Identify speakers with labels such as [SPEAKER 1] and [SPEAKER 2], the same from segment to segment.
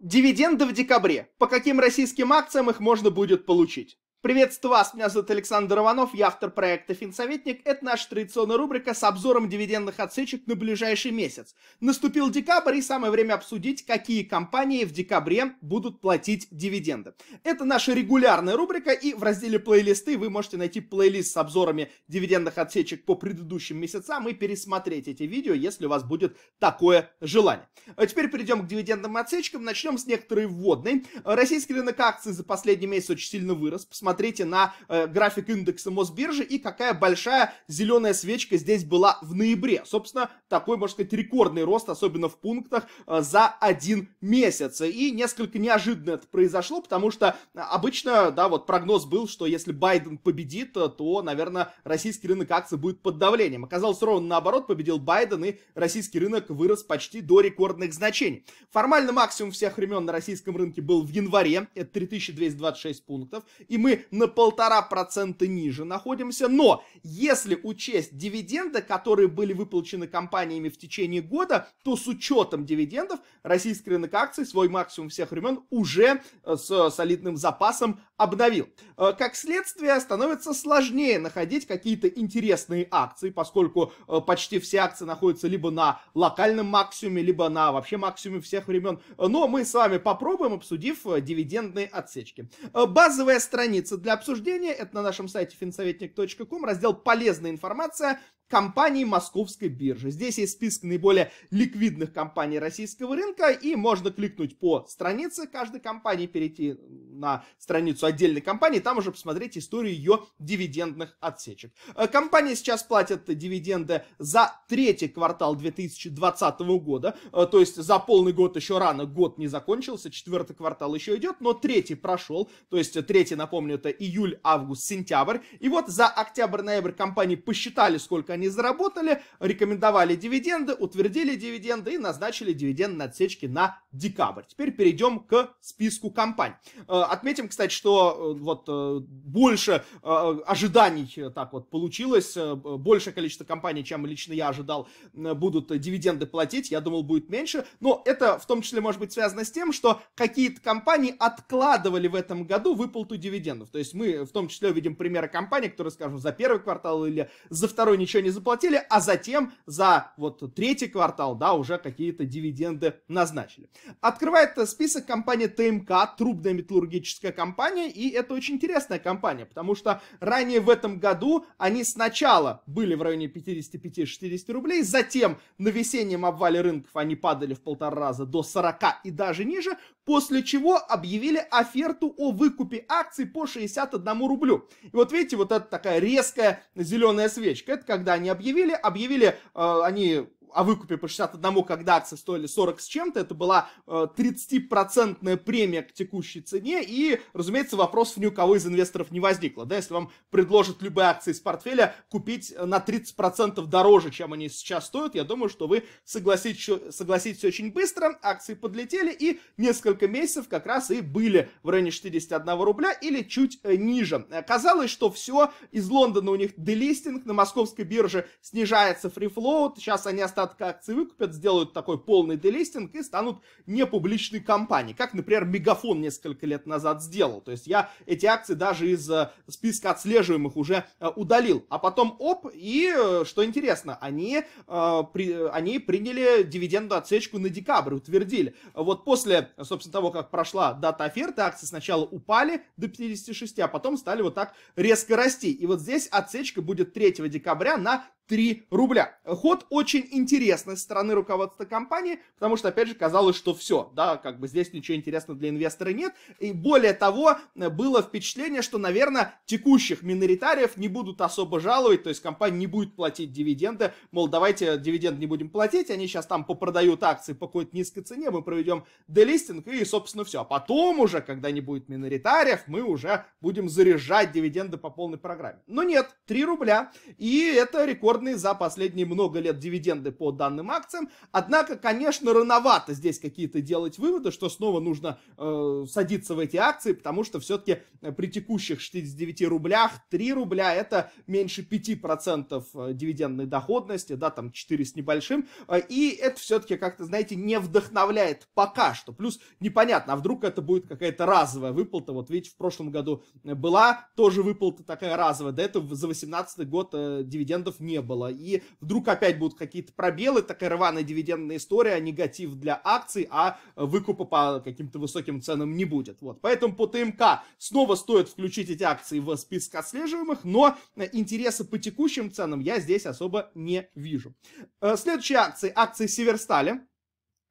[SPEAKER 1] Дивиденды в декабре. По каким российским акциям их можно будет получить? Приветствую вас, меня зовут Александр Иванов, я автор проекта «Финсоветник». Это наша традиционная рубрика с обзором дивидендных отсечек на ближайший месяц. Наступил декабрь и самое время обсудить, какие компании в декабре будут платить дивиденды. Это наша регулярная рубрика и в разделе «Плейлисты» вы можете найти плейлист с обзорами дивидендных отсечек по предыдущим месяцам и пересмотреть эти видео, если у вас будет такое желание. А теперь перейдем к дивидендным отсечкам, начнем с некоторой вводной. Российский рынок акций за последний месяц очень сильно вырос, посмотрите посмотрите на э, график индекса Мосбиржи и какая большая зеленая свечка здесь была в ноябре. Собственно, такой, можно сказать, рекордный рост, особенно в пунктах, э, за один месяц. И несколько неожиданно это произошло, потому что э, обычно, да, вот прогноз был, что если Байден победит, э, то, наверное, российский рынок акций будет под давлением. Оказалось ровно наоборот, победил Байден, и российский рынок вырос почти до рекордных значений. Формально максимум всех времен на российском рынке был в январе, это 3226 пунктов, и мы на полтора процента ниже находимся, но если учесть дивиденды, которые были выплачены компаниями в течение года, то с учетом дивидендов российский рынок акций свой максимум всех времен уже э, с солидным запасом обновил. Э, как следствие, становится сложнее находить какие-то интересные акции, поскольку э, почти все акции находятся либо на локальном максимуме, либо на вообще максимуме всех времен. Но мы с вами попробуем, обсудив дивидендные отсечки. Базовая страница страница для обсуждения. Это на нашем сайте finsovetnik.com раздел «Полезная информация» компаний московской биржи. Здесь есть список наиболее ликвидных компаний российского рынка, и можно кликнуть по странице каждой компании, перейти на страницу отдельной компании, там уже посмотреть историю ее дивидендных отсечек. Э, компания сейчас платит дивиденды за третий квартал 2020 года, э, то есть за полный год еще рано, год не закончился, четвертый квартал еще идет, но третий прошел, то есть третий, напомню, это июль, август, сентябрь, и вот за октябрь-ноябрь компании посчитали, сколько они они заработали, рекомендовали дивиденды, утвердили дивиденды и назначили дивиденд на отсечки на декабрь. Теперь перейдем к списку компаний. Э, отметим, кстати, что э, вот э, больше ожиданий так вот получилось, большее количество компаний, чем лично я ожидал, будут дивиденды платить, я думал, будет меньше, но это в том числе может быть связано с тем, что какие-то компании откладывали в этом году выплату дивидендов. То есть мы в том числе увидим примеры компаний, которые, скажем, за первый квартал или за второй ничего не не заплатили, а затем за вот третий квартал, да, уже какие-то дивиденды назначили. Открывает список компания ТМК, трубная металлургическая компания, и это очень интересная компания, потому что ранее в этом году они сначала были в районе 55-60 рублей, затем на весеннем обвале рынков они падали в полтора раза до 40 и даже ниже, после чего объявили оферту о выкупе акций по 61 рублю. И вот видите, вот это такая резкая зеленая свечка. Это когда они объявили, объявили э, они о выкупе по 61, когда акции стоили 40 с чем-то, это была 30-процентная э, премия к текущей цене, и, разумеется, вопросов ни у кого из инвесторов не возникло, да, если вам предложат любые акции из портфеля купить э, на 30% дороже, чем они сейчас стоят, я думаю, что вы согласитесь, э, согласитесь очень быстро, акции подлетели, и несколько месяцев как раз и были в районе 61 рубля или чуть ниже. Казалось, что все, из Лондона у них делистинг, на московской бирже снижается фрифлоут, сейчас они остались остаток акций выкупят, сделают такой полный делистинг и станут непубличной компанией, как, например, Мегафон несколько лет назад сделал. То есть я эти акции даже из э, списка отслеживаемых уже э, удалил. А потом оп, и, э, что интересно, они, они приняли дивиденду отсечку на декабрь, утвердили. Вот после, собственно, того, как прошла дата оферты, акции сначала упали до 56, а потом стали вот так резко расти. И вот здесь отсечка будет 3 декабря на 3 рубля. Ход очень интересный со стороны руководства компании, потому что, опять же, казалось, что все, да, как бы здесь ничего интересного для инвестора нет. И более того, было впечатление, что, наверное, текущих миноритариев не будут особо жаловать, то есть компания не будет платить дивиденды, мол, давайте дивиденд не будем платить, они сейчас там попродают акции по какой-то низкой цене, мы проведем делистинг и, собственно, все. А потом уже, когда не будет миноритариев, мы уже будем заряжать дивиденды по полной программе. Но нет, 3 рубля, и это рекорд рекордные за последние много лет дивиденды по данным акциям. Однако, конечно, рановато здесь какие-то делать выводы, что снова нужно э, садиться в эти акции, потому что все-таки при текущих 69 рублях 3 рубля это меньше 5% э, дивидендной доходности, да, там 4 с небольшим. Э, и это все-таки как-то, знаете, не вдохновляет пока что. Плюс непонятно, а вдруг это будет какая-то разовая выплата. Вот видите, в прошлом году была тоже выплата такая разовая. До этого за 18 год э, дивидендов не было было. И вдруг опять будут какие-то пробелы, такая рваная дивидендная история, негатив для акций, а выкупа по каким-то высоким ценам не будет. Вот. Поэтому по ТМК снова стоит включить эти акции в список отслеживаемых, но интереса по текущим ценам я здесь особо не вижу. Э, следующие акции. Акции Северстали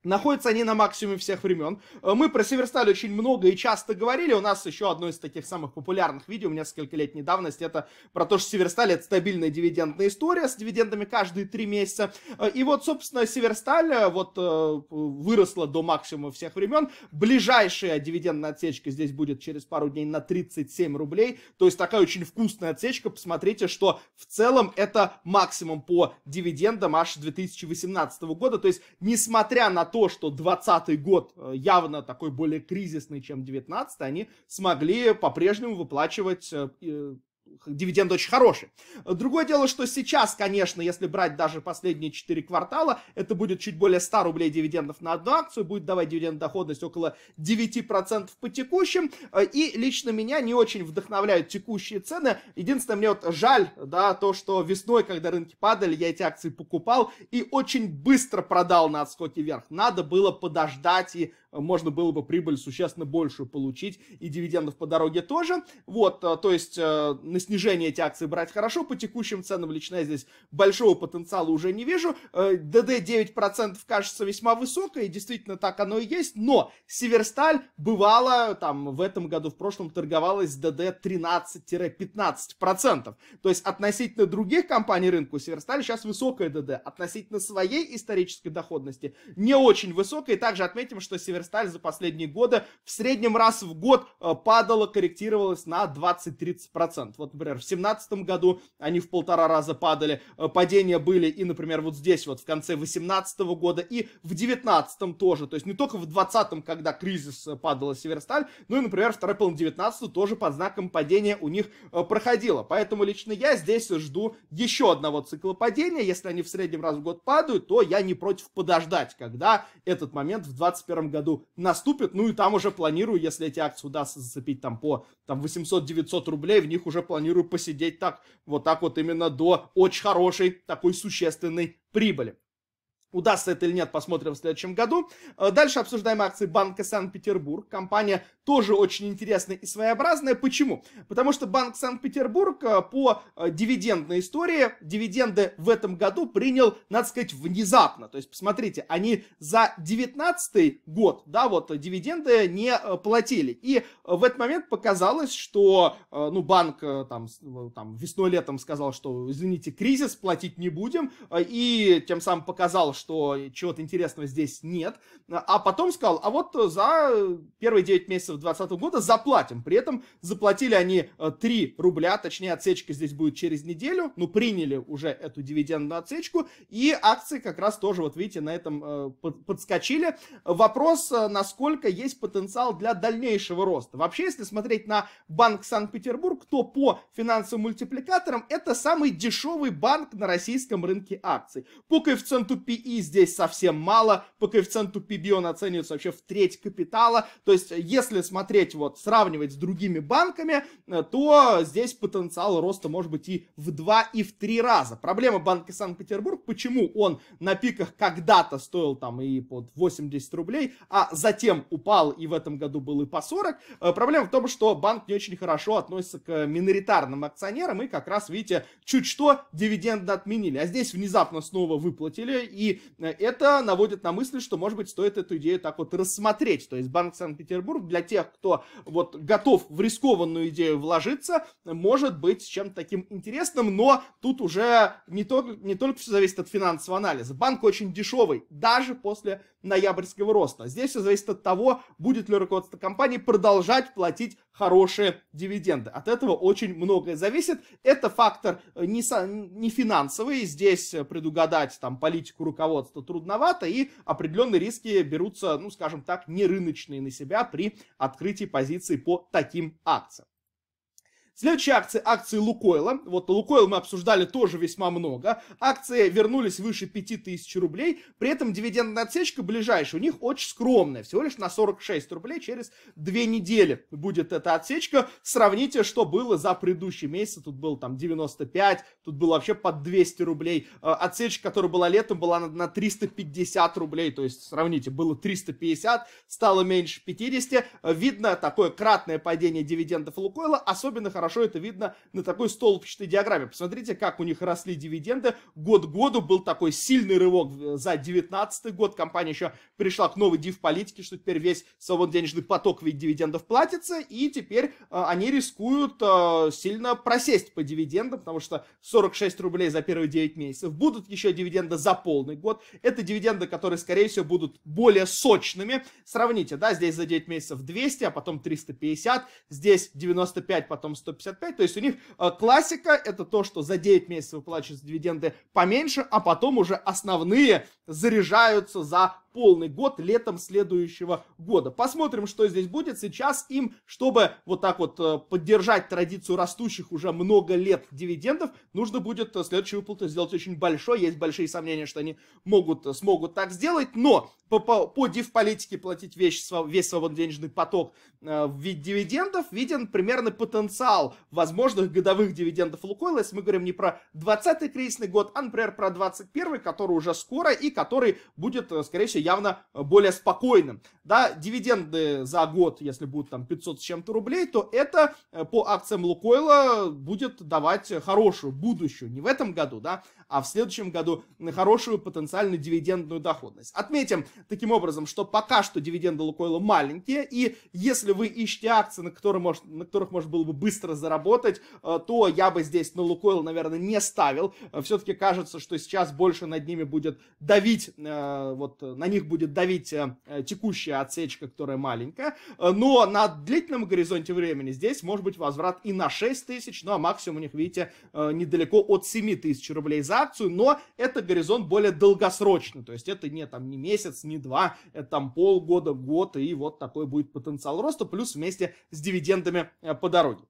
[SPEAKER 1] Находятся они на максимуме всех времен. Э, мы про Северсталь очень много и часто говорили. У нас еще одно из таких самых популярных видео, у меня несколько лет недавности, это про то, что Северсталь это стабильная дивидендная история с дивидендами каждые три месяца. Э, и вот, собственно, Северсталь э, вот выросла до максимума всех времен. Ближайшая дивидендная отсечка здесь будет через пару дней на 37 рублей. То есть такая очень вкусная отсечка. Посмотрите, что в целом это максимум по дивидендам аж 2018 года. То есть, несмотря на то, что 2020 год э, явно такой более кризисный, чем 2019, они смогли по-прежнему выплачивать э, дивиденды очень хорошие. Другое дело, что сейчас, конечно, если брать даже последние 4 квартала, это будет чуть более 100 рублей дивидендов на одну акцию, будет давать дивиденд доходность около 9% по текущим, и лично меня не очень вдохновляют текущие цены. Единственное, мне вот жаль, да, то, что весной, когда рынки падали, я эти акции покупал и очень быстро продал на отскоке вверх. Надо было подождать и можно было бы прибыль существенно больше получить, и дивидендов по дороге тоже. Вот, э, то есть э, на снижение эти акции брать хорошо, по текущим ценам лично я здесь большого потенциала уже не вижу. ДД э, 9% кажется весьма высокой, и действительно так оно и есть, но Северсталь бывало там в этом году, в прошлом торговалась ДД 13-15%. То есть относительно других компаний рынка Северсталь сейчас высокая ДД, относительно своей исторической доходности не очень высокая. И также отметим, что Северсталь Северсталь за последние годы, в среднем раз в год э, падала, корректировалась на 20-30%. Вот, например, в 2017 году они в полтора раза падали, э, падения были и, например, вот здесь вот в конце 2018 года и в 2019 тоже. То есть не только в 2020, когда кризис э, падала Северсталь, ну и, например, второй половина 19 тоже под знаком падения у них проходило. Поэтому лично я здесь жду еще одного цикла падения. Если они в среднем раз в год падают, то я не против подождать, когда этот момент в 2021 году году наступит, ну и там уже планирую, если эти акции удастся зацепить там по там 800-900 рублей, в них уже планирую посидеть так, вот так вот именно до очень хорошей, такой существенной прибыли. Удастся это или нет, посмотрим в следующем году. Э, дальше обсуждаем акции Банка Санкт-Петербург. Компания тоже очень интересная и своеобразная. Почему? Потому что Банк Санкт-Петербург э, по э, дивидендной истории дивиденды в этом году принял, надо сказать, внезапно. То есть, посмотрите, они за 19 год, да, вот дивиденды не платили. И в этот момент показалось, что, ну, банк там, там весной-летом сказал, что, извините, кризис, платить не будем. И тем самым показал, что чего-то интересного здесь нет, а потом сказал, а вот э, за э, первые 9 месяцев 2020 года заплатим. При этом заплатили они 3 э, рубля, точнее отсечка здесь будет через неделю, ну приняли уже эту дивидендную отсечку, и акции как раз тоже, вот видите, на этом подскочили. Вопрос, насколько есть потенциал для дальнейшего роста. Вообще, если смотреть на банк Санкт-Петербург, то по финансовым мультипликаторам это самый дешевый банк на российском рынке акций. По коэффициенту PE PI здесь совсем мало, по коэффициенту PB он оценивается вообще в треть капитала, то есть если смотреть вот, сравнивать с другими банками, э, то здесь потенциал роста может быть и в 2 и в 3 раза. Проблема банка Санкт-Петербург, почему он на пиках когда-то стоил там и под 80 рублей, а затем упал и в этом году был и по 40, э, проблема в том, что банк не очень хорошо относится к миноритарным акционерам и как раз, видите, чуть что дивиденды отменили, а здесь внезапно снова выплатили и Э, это наводит на мысль, что, может быть, стоит эту идею так вот рассмотреть. То есть Банк Санкт-Петербург для тех, кто вот готов в рискованную идею вложиться, может быть чем-то таким интересным, но тут уже не, только не только все зависит от финансового анализа. Банк очень дешевый, даже после ноябрьского роста. Здесь все зависит от того, будет ли руководство компании продолжать платить хорошие дивиденды. От этого очень многое зависит. Это фактор э, не, со не финансовый, здесь предугадать там политику руководства трудновато, и определенные риски берутся, ну скажем так, не рыночные на себя при открытии позиций по таким акциям. Следующие акции, акции Лукойла. Вот Лукойл мы обсуждали тоже весьма много. Акции вернулись выше 5000 рублей, при этом дивидендная отсечка ближайшая у них очень скромная, всего лишь на 46 рублей через две недели будет эта отсечка. Сравните, что было за предыдущий месяц, тут было там 95, тут было вообще под 200 рублей. Э, отсечка, которая была летом, была на 350 рублей, то есть сравните, было 350, стало меньше 50. Видно такое кратное падение дивидендов Лукойла, особенно хорошо хорошо это видно на такой столбчатой диаграмме. Посмотрите, как у них росли дивиденды. Год году был такой сильный рывок э, за 2019 год. Компания еще пришла к новой див-политике, что теперь весь свободный денежный поток в виде дивидендов платится, и теперь э, они рискуют э, сильно просесть по дивидендам, потому что 46 рублей за первые 9 месяцев. Будут еще дивиденды за полный год. Это дивиденды, которые, скорее всего, будут более сочными. Сравните, да, здесь за 9 месяцев 200, а потом 350, здесь 95, потом 100 155. То есть у них э, классика это то, что за 9 месяцев выплачиваются дивиденды поменьше, а потом уже основные заряжаются за полный год летом следующего года. Посмотрим, что здесь будет. Сейчас им, чтобы вот так вот э, поддержать традицию растущих уже много лет дивидендов, нужно будет э, следующий выплату сделать очень большой. Есть большие сомнения, что они могут, смогут так сделать, но по, по, по див-политике платить вещь, весь свободный денежный поток в виде дивидендов виден примерно потенциал потенциал возможных годовых дивидендов Лукойла, если мы говорим не про 20-й кризисный год, а, например, про 21-й, который уже скоро и который будет, э, скорее всего, явно э, более спокойным. Да, дивиденды за год, если будут там 500 с чем-то рублей, то это э, по акциям Лукойла будет давать хорошую будущую, не в этом году, да, а в следующем году хорошую потенциальную дивидендную доходность. Отметим таким образом, что пока что дивиденды Лукойла маленькие, и если вы ищете акции, на, которых может, на которых можно было бы быстро быстро заработать, э, то я бы здесь на Лукойл, наверное, не ставил. Э, Все-таки кажется, что сейчас больше над ними будет давить, э, вот на них будет давить текущая отсечка, которая маленькая. Но на длительном горизонте времени здесь может быть возврат и на 6 тысяч, ну а максимум у них, видите, недалеко от 7 тысяч рублей за акцию, но это горизонт более долгосрочный, то есть это не там не месяц, не два, это там полгода, год, и вот такой будет потенциал роста, плюс вместе с дивидендами по дороге.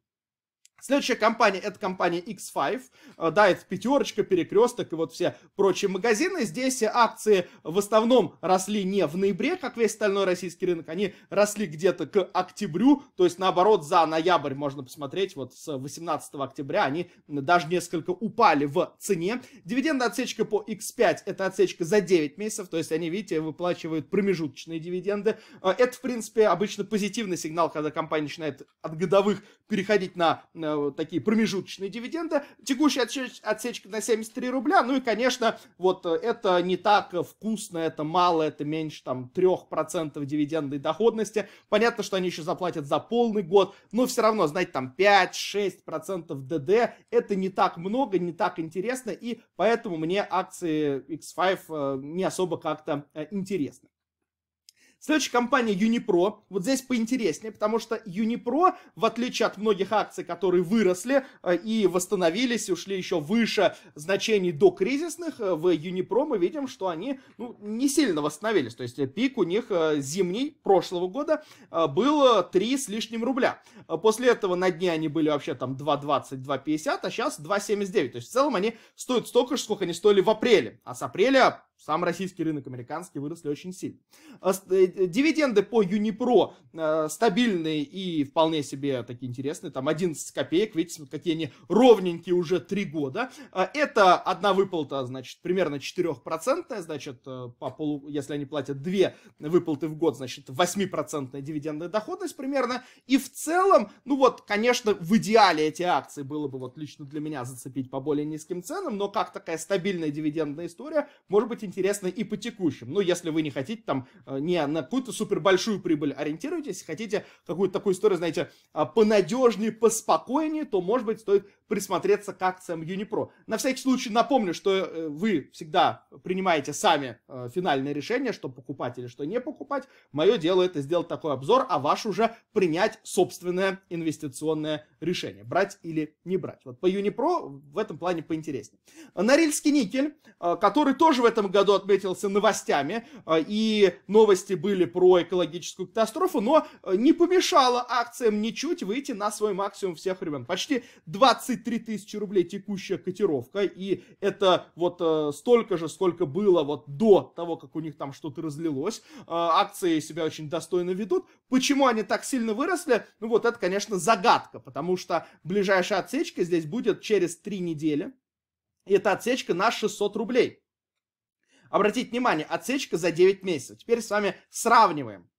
[SPEAKER 1] Следующая компания это компания X5. Э, да, это пятерочка, перекресток и вот все прочие магазины. Здесь акции в основном росли не в ноябре, как весь остальной российский рынок, они росли где-то к октябрю. То есть наоборот за ноябрь можно посмотреть, вот с 18 октября они даже несколько упали в цене. Дивидендная отсечка по X5 это отсечка за 9 месяцев, то есть они, видите, выплачивают промежуточные дивиденды. Э, это, в принципе, обычно позитивный сигнал, когда компания начинает от годовых переходить на э, Э, такие промежуточные дивиденды. Текущая отсечка на 73 рубля. Ну и, конечно, вот э, это не так вкусно, это мало, это меньше там 3% дивидендной доходности. Понятно, что они еще заплатят за полный год, но все равно, знаете, там 5-6% ДД это не так много, не так интересно, и поэтому мне акции X5 э, не особо как-то интересны. Следующая компания Unipro. Вот здесь поинтереснее, потому что Unipro, в отличие от многих акций, которые выросли э, и восстановились, ушли еще выше значений до кризисных, э, в Unipro мы видим, что они ну, не сильно восстановились. То есть пик у них э, зимний прошлого года был 3 с лишним рубля. После этого на дне они были вообще там 2.20, 2.50, а сейчас 2.79. То есть в целом они стоят столько же, сколько они стоили в апреле. А с апреля сам российский рынок, американский, выросли очень сильно. Э, э, дивиденды по Юнипро э, стабильные и вполне себе такие интересные. Там 11 копеек, видите, вот какие они ровненькие уже 3 года. Это одна выплата, значит, примерно 4%, значит, по полу, если они платят 2 выплаты в год, значит, 8% дивидендная доходность примерно. И в целом, ну вот, конечно, в идеале эти акции было бы вот лично для меня зацепить по более низким ценам, но как такая стабильная дивидендная история, может быть, интересно и по текущим. Ну, если вы не хотите там э, не на какую-то супер большую прибыль ориентируйтесь, хотите какую-то такую историю, знаете, а, понадежнее, поспокойнее, то, может быть, стоит присмотреться к акциям Unipro. На всякий случай напомню, что э, вы всегда принимаете сами э, финальное решение, что покупать или что не покупать. Мое дело это сделать такой обзор, а ваш уже принять собственное инвестиционное решение, брать или не брать. Вот по Unipro в этом плане поинтереснее. Норильский никель, который тоже в этом году году отметился новостями, а, и новости были про экологическую катастрофу, но а, не помешало акциям ничуть выйти на свой максимум всех времен. Почти 23 тысячи рублей текущая котировка, и это вот а, столько же, сколько было вот до того, как у них там что-то разлилось. Акции себя очень достойно ведут. Почему они так сильно выросли? Ну вот это, конечно, загадка, потому что ближайшая отсечка здесь будет через 3 недели. И эта отсечка на 600 рублей. Обратите внимание, отсечка за 9 месяцев. Теперь с вами сравниваем.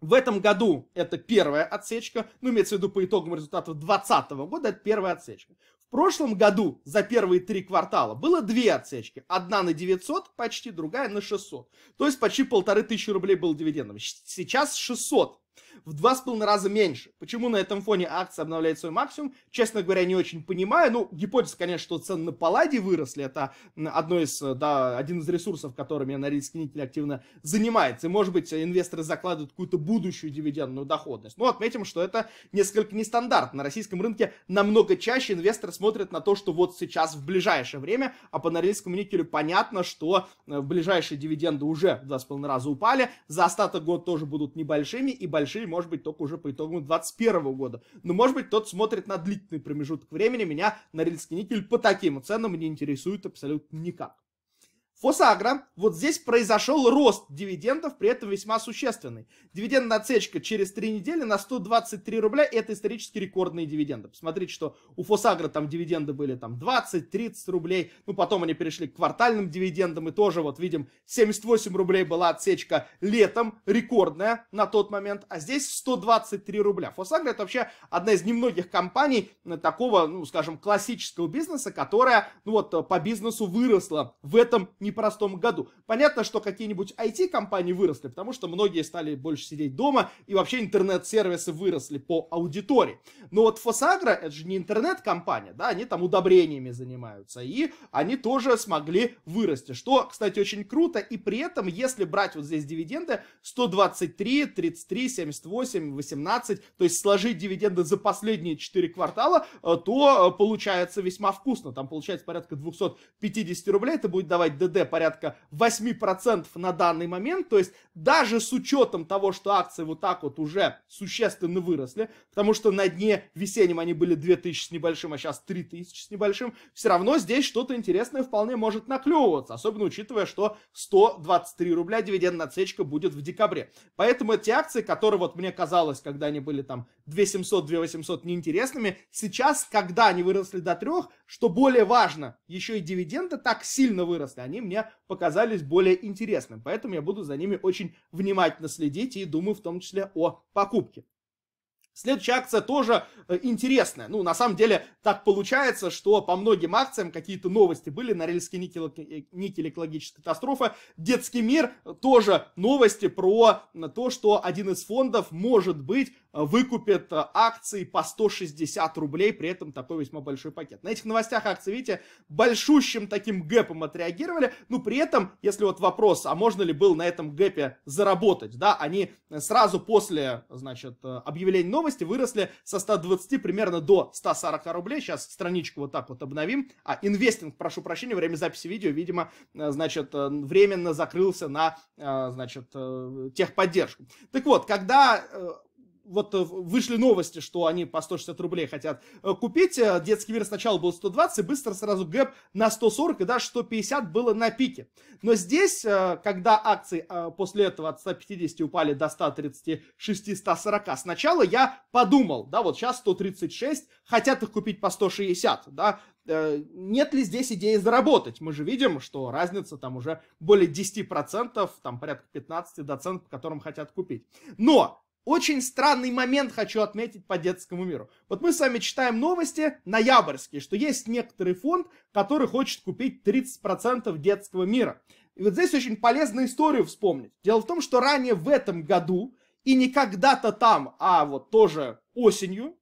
[SPEAKER 1] В этом году это первая отсечка, ну, имеется в виду по итогам результатов 2020 года, это первая отсечка. В прошлом году за первые три квартала было две отсечки. Одна на 900 почти, другая на 600. То есть почти полторы тысячи рублей был дивидендом. Сейчас 600 в два с половиной раза меньше. Почему на этом фоне акция обновляет свой максимум, честно говоря, не очень понимаю. Ну, гипотеза, конечно, что цены на палладий выросли, это одно из, э, да, один из ресурсов, которыми аналитический никель активно занимается. И, может быть, инвесторы закладывают какую-то будущую дивидендную доходность. Но отметим, что это несколько нестандартно. На российском рынке намного чаще инвесторы смотрят на то, что вот сейчас в ближайшее время, а по норильскому никелю понятно, что в э, ближайшие дивиденды уже в два с половиной раза упали, за остаток год тоже будут небольшими, и большие решили, может быть, только уже по итогам 2021 года. Но, может быть, тот смотрит на длительный промежуток времени. Меня на рельс по таким ценам не интересует абсолютно никак. Фосагра, вот здесь произошел рост дивидендов, при этом весьма существенный. Дивидендная отсечка через 3 недели на 123 рубля, это исторически рекордные дивиденды. Посмотрите, что у Фосагра там дивиденды были там 20-30 рублей, ну потом они перешли к квартальным дивидендам, и тоже вот видим 78 рублей была отсечка летом, рекордная на тот момент, а здесь 123 рубля. Фосагра это вообще одна из немногих компаний э, такого, ну скажем, классического бизнеса, которая, ну вот э, по бизнесу выросла в этом не непростом году. Понятно, что какие-нибудь IT-компании выросли, потому что многие стали больше сидеть дома, и вообще интернет-сервисы выросли по аудитории. Но вот Фосагра, это же не интернет-компания, да, они там удобрениями занимаются, и они тоже смогли вырасти, что, кстати, очень круто, и при этом, если брать вот здесь дивиденды, 123, 33, 78, 18, то есть сложить дивиденды за последние 4 квартала, э, то э, получается весьма вкусно, там получается порядка 250 рублей, это будет давать ДД РТД порядка 8% на данный момент. То есть даже с учетом того, что акции вот так вот уже существенно выросли, потому что на дне весенним они были 2000 с небольшим, а сейчас 3000 с небольшим, все равно здесь что-то интересное вполне может наклевываться, особенно учитывая, что 123 рубля дивидендная отсечка будет в декабре. Поэтому эти акции, которые вот мне казалось, когда они были там 2700, 2800 неинтересными, сейчас, когда они выросли до трех, что более важно, еще и дивиденды так сильно выросли, они мне показались более интересным. Поэтому я буду за ними очень внимательно следить и думаю в том числе о покупке. Следующая акция тоже э, интересная. Ну, на самом деле, так получается, что по многим акциям какие-то новости были. на никель, никель экологическая катастрофа. Детский мир тоже новости про то, что один из фондов может быть Э, выкупят э, акции по 160 рублей, при этом такой весьма большой пакет. На этих новостях акции, видите, большущим таким гэпом отреагировали, но ну, при этом, если вот вопрос, а можно ли было на этом гэпе заработать, да, они сразу после, значит, э, объявления новости выросли со 120 примерно до 140 рублей, сейчас страничку вот так вот обновим, а инвестинг, прошу прощения, время записи видео, видимо, значит, временно закрылся на, значит, техподдержку. Так вот, когда вот э, вышли новости, что они по 160 рублей хотят э, купить. Э, детский мир сначала был 120, и быстро сразу гэп на 140 и даже 150 было на пике. Но здесь, когда акции после этого от 150 упали до 136, 140, сначала я подумал, да, вот сейчас 136, хотят их купить по 160, да, нет ли здесь идеи заработать? Мы же видим, что разница там уже более 10%, там порядка 15 до цен, по которым хотят купить. Но очень странный момент хочу отметить по детскому миру. Вот мы с вами читаем новости ноябрьские, что есть некоторый фонд, который хочет купить 30% детского мира. И вот здесь очень полезно историю вспомнить. Дело в том, что ранее в этом году, и не когда-то там, а вот тоже осенью,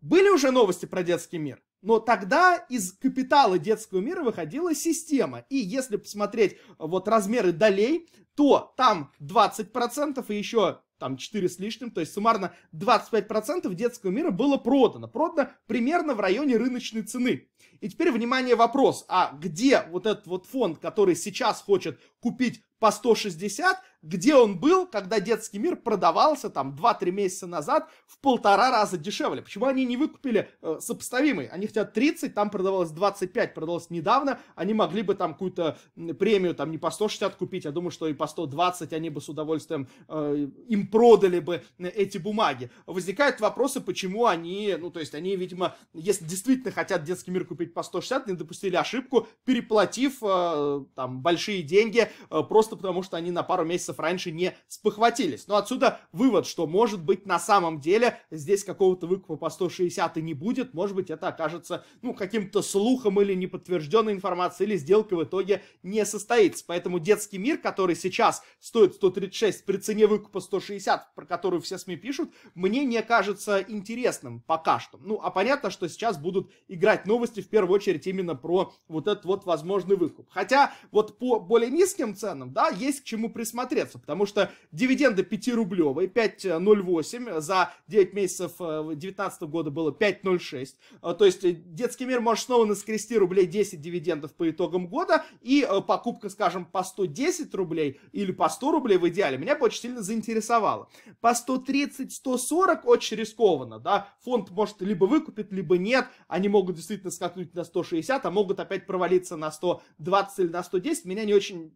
[SPEAKER 1] были уже новости про детский мир. Но тогда из капитала детского мира выходила система. И если посмотреть вот размеры долей, то там 20% и еще там 4 с лишним, то есть суммарно 25% детского мира было продано. Продано примерно в районе рыночной цены. И теперь, внимание, вопрос, а где вот этот вот фонд, который сейчас хочет купить по 160, где он был, когда детский мир продавался там 2-3 месяца назад в полтора раза дешевле. Почему они не выкупили э, сопоставимый? Они хотят 30, там продавалось 25, продавалось недавно, они могли бы там какую-то премию там не по 160 купить, я а думаю, что и по 120 они бы с удовольствием э, им продали бы э, эти бумаги. Возникают вопросы, почему они, ну то есть они, видимо, если действительно хотят детский мир купить по 160, не допустили ошибку, переплатив э, там большие деньги Э, просто потому что они на пару месяцев раньше не спохватились. Но отсюда вывод, что может быть на самом деле здесь какого-то выкупа по 160 и не будет, может быть это окажется ну каким-то слухом или неподтвержденной информацией, или сделка в итоге не состоится. Поэтому детский мир, который сейчас стоит 136 при цене выкупа 160, про которую все СМИ пишут, мне не кажется интересным пока что. Ну, а понятно, что сейчас будут играть новости в первую очередь именно про вот этот вот возможный выкуп. Хотя вот по более низким низким ценам, да, есть к чему присмотреться, потому что дивиденды 5-рублевые, 5,08, за 9 месяцев 2019 э, года было 5,06, э, то есть э, детский мир может снова наскрести рублей 10 дивидендов по итогам года, и покупка, скажем, по 110 рублей или по 100 рублей в идеале меня бы очень сильно заинтересовало. По 130-140 очень рискованно, да, фонд может либо выкупит, либо нет, они могут действительно скакнуть на 160, а могут опять провалиться на 120 или на 110, меня не очень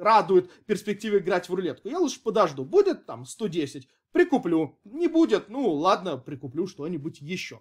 [SPEAKER 1] радует перспективы играть в рулетку. Я лучше подожду. Будет там 110, прикуплю. Не будет, ну ладно, прикуплю что-нибудь еще.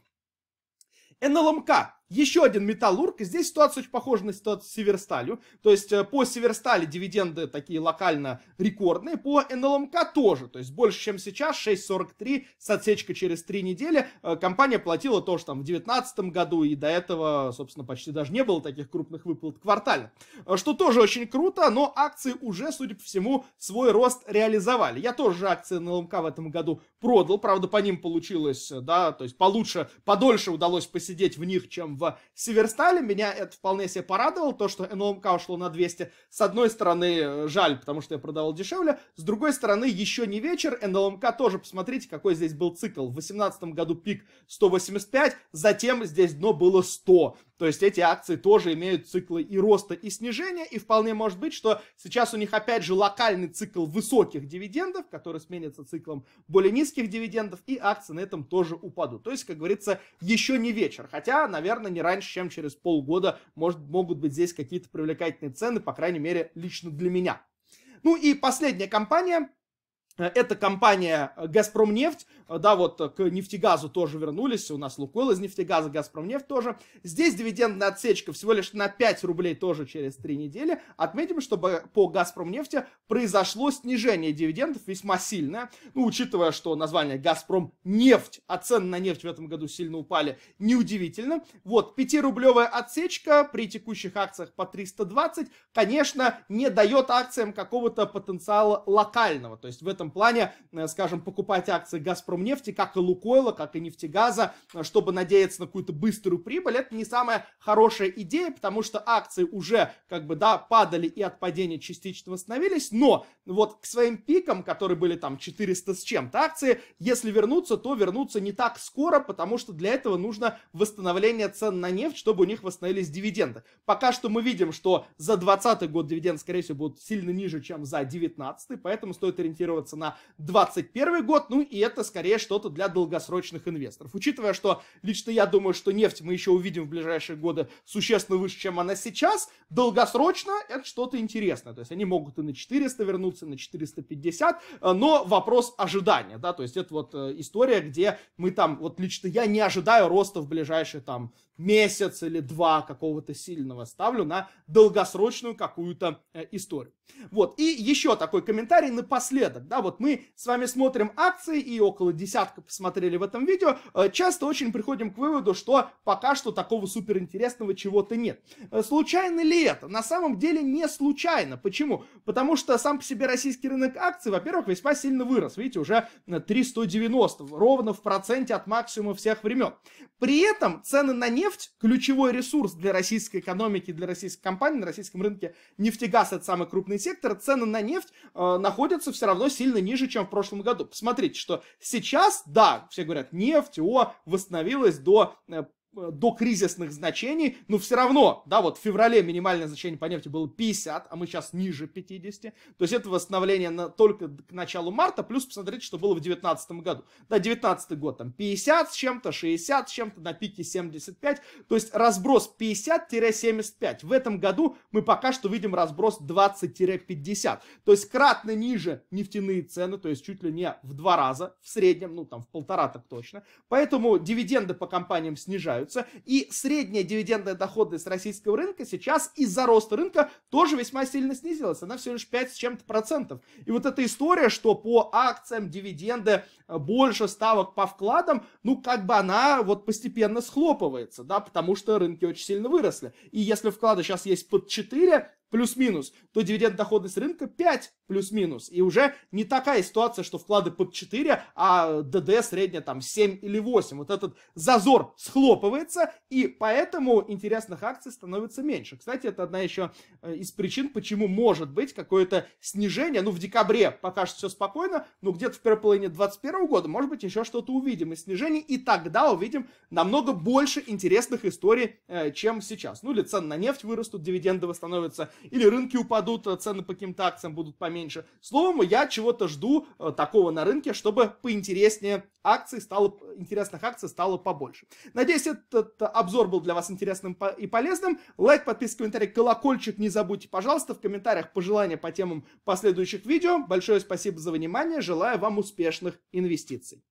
[SPEAKER 1] НЛМК еще один металлург. Здесь ситуация очень похожа на ситуацию с Северсталью. То есть э, по Северстали дивиденды такие локально рекордные. По НЛМК тоже. То есть больше, чем сейчас. 6,43 с отсечкой через 3 недели. Э, компания платила тоже там в 2019 году. И до этого, собственно, почти даже не было таких крупных выплат квартально. Э, что тоже очень круто. Но акции уже, судя по всему, свой рост реализовали. Я тоже акции НЛМК в этом году продал. Правда, по ним получилось, да, то есть получше, подольше удалось посидеть в них, чем в Северстале. Меня это вполне себе порадовало, то, что НЛМК ушло на 200. С одной стороны, э, жаль, потому что я продавал дешевле. С другой стороны, еще не вечер. НЛМК тоже, посмотрите, какой здесь был цикл. В 2018 году пик 185, затем здесь дно было 100. То есть эти акции тоже имеют циклы и роста, и снижения, и вполне может быть, что сейчас у них опять же локальный цикл высоких дивидендов, который сменится циклом более низких дивидендов, и акции на этом тоже упадут. То есть, как говорится, еще не вечер, хотя, наверное, не раньше, чем через полгода может, могут быть здесь какие-то привлекательные цены, по крайней мере, лично для меня. Ну и последняя компания, э, это компания э, «Газпромнефть», а, да, вот э, к нефтегазу тоже вернулись, у нас Лукойл из нефтегаза, Газпромнефть тоже. Здесь дивидендная отсечка всего лишь на 5 рублей тоже через 3 недели. Отметим, чтобы по Газпромнефти произошло снижение дивидендов весьма сильное, ну, учитывая, что название Газпром нефть, а цены на нефть в этом году сильно упали, неудивительно. Вот, 5-рублевая отсечка при текущих акциях по 320, конечно, не дает акциям какого-то потенциала локального. То есть в этом плане, э, скажем, покупать акции Газпром Роснефти, как и Лукойла, как и нефтегаза, э, чтобы надеяться на какую-то быструю прибыль, это не самая хорошая идея, потому что акции уже как бы, да, падали и от падения частично восстановились, но вот к своим пикам, которые были там 400 с чем-то акции, если вернуться, то вернуться не так скоро, потому что для этого нужно восстановление цен на нефть, чтобы у них восстановились дивиденды. Пока что мы видим, что за 20 год дивиденды, скорее всего, будут сильно ниже, чем за 19, поэтому стоит ориентироваться на 21 год, ну и это скорее скорее что-то для долгосрочных инвесторов. Учитывая, что лично я думаю, что нефть мы еще увидим в ближайшие годы существенно выше, чем она сейчас, долгосрочно это что-то интересное. То есть они могут и на 400 вернуться, и на 450, э, но вопрос ожидания, да, то есть это вот э, история, где мы там, вот лично я не ожидаю роста в ближайшие там месяц или два какого-то сильного, ставлю на долгосрочную какую-то э, историю. Вот, и еще такой комментарий напоследок, да, вот мы с вами смотрим акции и около десятка посмотрели в этом видео, э, часто очень приходим к выводу, что пока что такого суперинтересного чего-то нет. Э, случайно ли это? На самом деле не случайно. Почему? Потому что сам по себе российский рынок акций, во-первых, весьма сильно вырос. Видите, уже 390, э, ровно в проценте от максимума всех времен. При этом цены на нефть, ключевой ресурс для российской экономики, для российской компании, на российском рынке нефтегаз это самый крупный сектор, цены на нефть э, находятся все равно сильно ниже, чем в прошлом году. Посмотрите, что сейчас сейчас, да, все говорят, нефть, о, восстановилась до э, Э, до кризисных значений, но все равно, да, вот в феврале минимальное значение по нефти было 50, а мы сейчас ниже 50, то есть это восстановление на, только к началу марта, плюс посмотрите, что было в 2019 году. Да, 19 год там 50 с чем-то, 60 с чем-то, на пике 75, то есть разброс 50-75. В этом году мы пока что видим разброс 20-50, то есть кратно ниже нефтяные цены, то есть чуть ли не в два раза в среднем, ну там в полтора так точно, поэтому дивиденды по компаниям снижаются, увеличиваются, и средняя дивидендная доходность российского рынка сейчас из-за роста рынка тоже весьма сильно снизилась, она всего лишь 5 с чем-то процентов. И вот эта история, что по акциям дивиденды э, больше ставок по вкладам, ну как бы она вот постепенно схлопывается, да, потому что рынки очень сильно выросли. И если вклады сейчас есть под 4, плюс-минус, то дивиденд доходность рынка 5 плюс-минус. И уже не такая ситуация, что вклады под 4, а ДД средняя там 7 или 8. Вот этот зазор схлопывается, и поэтому интересных акций становится меньше. Кстати, это одна еще э, из причин, почему может быть какое-то снижение. Ну, в декабре пока что все спокойно, но где-то в первой половине 2021 года, может быть, еще что-то увидим из снижений, и тогда увидим намного больше интересных историй, э, чем сейчас. Ну, или цены на нефть вырастут, дивиденды восстановятся, или рынки упадут, э, цены по каким-то акциям будут поменьше. Словом, я чего-то жду э, такого на рынке, чтобы поинтереснее акций стало, интересных акций стало побольше. Надеюсь, этот э, обзор был для вас интересным и полезным. Лайк, подписка, комментарий, колокольчик не забудьте, пожалуйста. В комментариях пожелания по темам последующих видео. Большое спасибо за внимание. Желаю вам успешных инвестиций.